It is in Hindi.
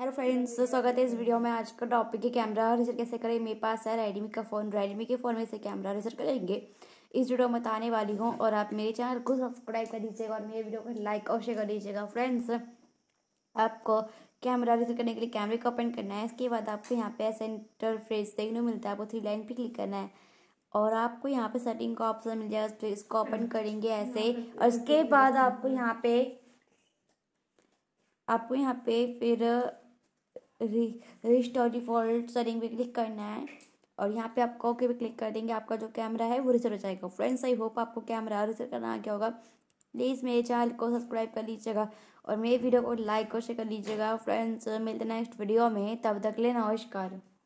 हेलो फ्रेंड्स तो स्वागत है इस वीडियो में आज का टॉपिक है कैमरा रिजल्ट कैसे करें मेरे पास है रेडमी का फ़ोन रेडमी के फ़ोन में से कैमरा रिजल्ट करेंगे इस वीडियो में बताने वाली हूँ और आप मेरे चैनल को सब्सक्राइब कर दीजिएगा और मेरे वीडियो को लाइक और शेयर कर दीजिएगा फ्रेंड्स आपको कैमरा रिजल्ट करने के लिए कैमरे को ओपन करना है इसके बाद आपको यहाँ पे ऐसा इंटरफ्रेस देखने को मिलता है आपको थ्री लाइन पर क्लिक करना है और आपको यहाँ पे सेटिंग का ऑप्शन मिल जाएगा तो इसको ओपन करेंगे ऐसे और इसके बाद आपको यहाँ पे आपको यहाँ पे फिर रिस्टोरी डिफॉल्ट सेटिंग पे क्लिक करना है और यहाँ पे आप ओके पे क्लिक कर देंगे आपका जो कैमरा है वो रिसेट हो जाएगा फ्रेंड्स आई होप आपको कैमरा रिसेट करना आ गया होगा प्लीज़ मेरे चैनल को सब्सक्राइब कर लीजिएगा और मेरे वीडियो को लाइक और शेयर कर लीजिएगा फ्रेंड्स मिलते नेक्स्ट वीडियो में तब तक ले नमस्कार